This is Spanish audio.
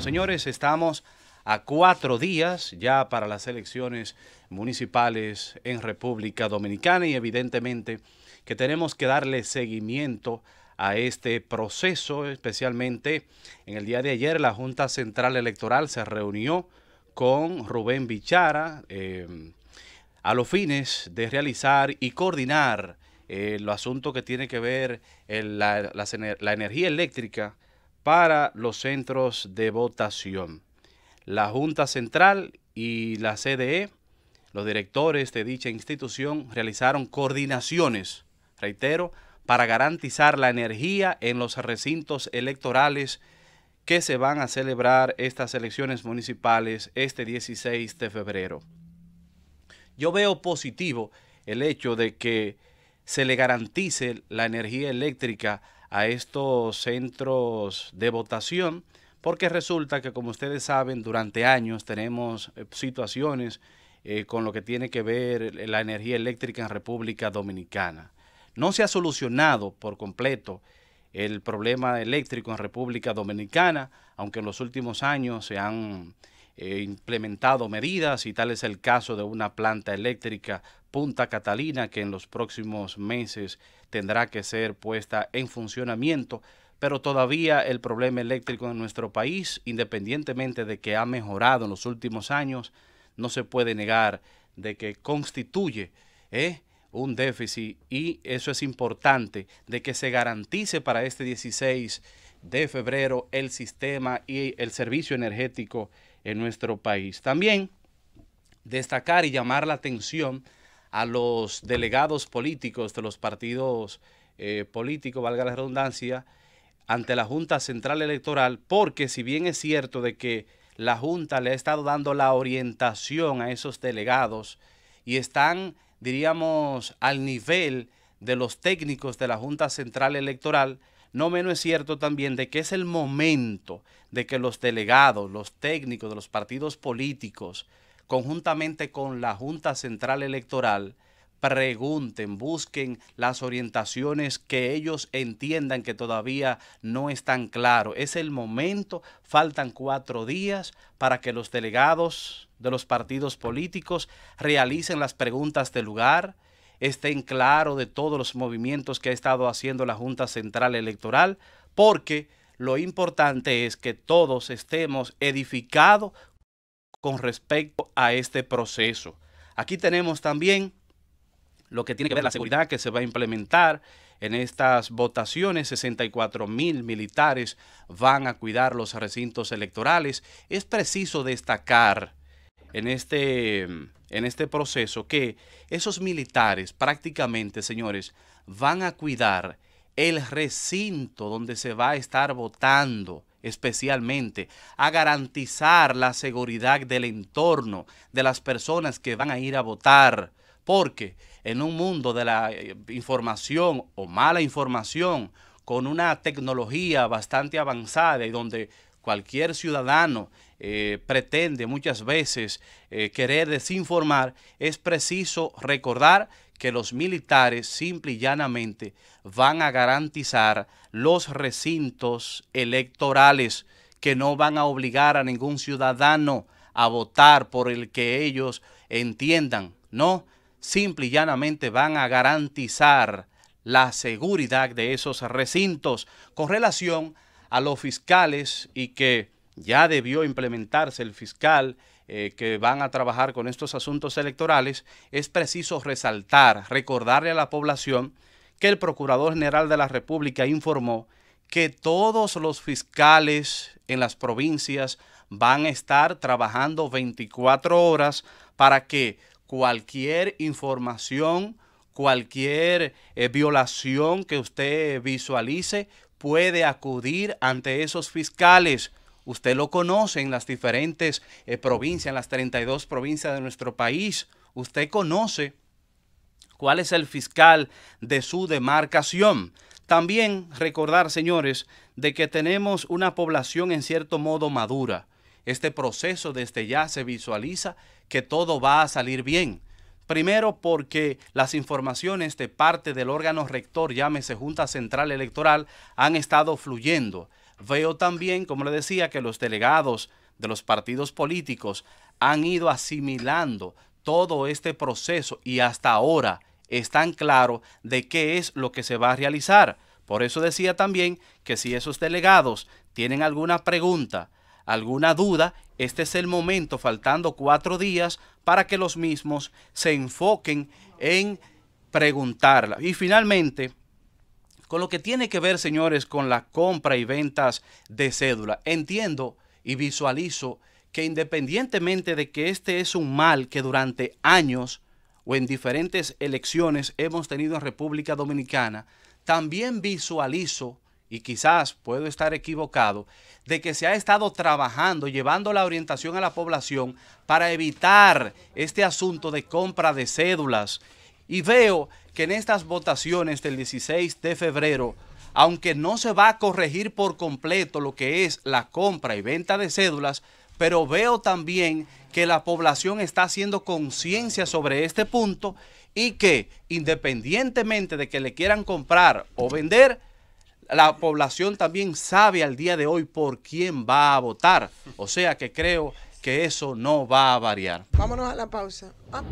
señores, estamos a cuatro días ya para las elecciones municipales en República Dominicana y evidentemente que tenemos que darle seguimiento a este proceso, especialmente en el día de ayer la Junta Central Electoral se reunió con Rubén Bichara em, a los fines de realizar y coordinar el eh, asunto que tiene que ver la energía eléctrica para los centros de votación. La Junta Central y la CDE, los directores de dicha institución, realizaron coordinaciones, reitero, para garantizar la energía en los recintos electorales que se van a celebrar estas elecciones municipales este 16 de febrero. Yo veo positivo el hecho de que se le garantice la energía eléctrica a estos centros de votación, porque resulta que, como ustedes saben, durante años tenemos eh, situaciones eh, con lo que tiene que ver la energía eléctrica en República Dominicana. No se ha solucionado por completo el problema eléctrico en República Dominicana, aunque en los últimos años se han He implementado medidas y tal es el caso de una planta eléctrica Punta Catalina que en los próximos meses tendrá que ser puesta en funcionamiento, pero todavía el problema eléctrico en nuestro país, independientemente de que ha mejorado en los últimos años, no se puede negar de que constituye ¿eh? un déficit y eso es importante de que se garantice para este 16 de febrero el sistema y el servicio energético en nuestro país. También destacar y llamar la atención a los delegados políticos de los partidos eh, políticos, valga la redundancia, ante la Junta Central Electoral, porque si bien es cierto de que la Junta le ha estado dando la orientación a esos delegados y están, diríamos, al nivel de los técnicos de la Junta Central Electoral, no menos es cierto también de que es el momento de que los delegados, los técnicos de los partidos políticos, conjuntamente con la Junta Central Electoral, pregunten, busquen las orientaciones que ellos entiendan que todavía no están claro. Es el momento, faltan cuatro días para que los delegados de los partidos políticos realicen las preguntas de lugar, estén claro de todos los movimientos que ha estado haciendo la Junta Central Electoral, porque lo importante es que todos estemos edificados con respecto a este proceso. Aquí tenemos también lo que tiene que ver la seguridad que se va a implementar en estas votaciones. 64 mil militares van a cuidar los recintos electorales. Es preciso destacar en este en este proceso que esos militares prácticamente, señores, van a cuidar el recinto donde se va a estar votando especialmente, a garantizar la seguridad del entorno de las personas que van a ir a votar, porque en un mundo de la eh, información o mala información, con una tecnología bastante avanzada y donde cualquier ciudadano eh, pretende muchas veces eh, querer desinformar, es preciso recordar que los militares simple y llanamente van a garantizar los recintos electorales, que no van a obligar a ningún ciudadano a votar por el que ellos entiendan. No, simple y llanamente van a garantizar la seguridad de esos recintos con relación a los fiscales y que ya debió implementarse el fiscal eh, que van a trabajar con estos asuntos electorales, es preciso resaltar, recordarle a la población que el Procurador General de la República informó que todos los fiscales en las provincias van a estar trabajando 24 horas para que cualquier información, cualquier eh, violación que usted visualice, puede acudir ante esos fiscales Usted lo conoce en las diferentes eh, provincias, en las 32 provincias de nuestro país. Usted conoce cuál es el fiscal de su demarcación. También recordar, señores, de que tenemos una población en cierto modo madura. Este proceso desde ya se visualiza que todo va a salir bien. Primero porque las informaciones de parte del órgano rector, llámese Junta Central Electoral, han estado fluyendo. Veo también, como le decía, que los delegados de los partidos políticos han ido asimilando todo este proceso y hasta ahora están claros de qué es lo que se va a realizar. Por eso decía también que si esos delegados tienen alguna pregunta, alguna duda, este es el momento, faltando cuatro días, para que los mismos se enfoquen en preguntarla. Y finalmente, con lo que tiene que ver, señores, con la compra y ventas de cédula. Entiendo y visualizo que independientemente de que este es un mal que durante años o en diferentes elecciones hemos tenido en República Dominicana, también visualizo, y quizás puedo estar equivocado, de que se ha estado trabajando, llevando la orientación a la población para evitar este asunto de compra de cédulas y veo que en estas votaciones del 16 de febrero, aunque no se va a corregir por completo lo que es la compra y venta de cédulas, pero veo también que la población está haciendo conciencia sobre este punto y que independientemente de que le quieran comprar o vender, la población también sabe al día de hoy por quién va a votar. O sea que creo que eso no va a variar. Vámonos a la pausa. Ah.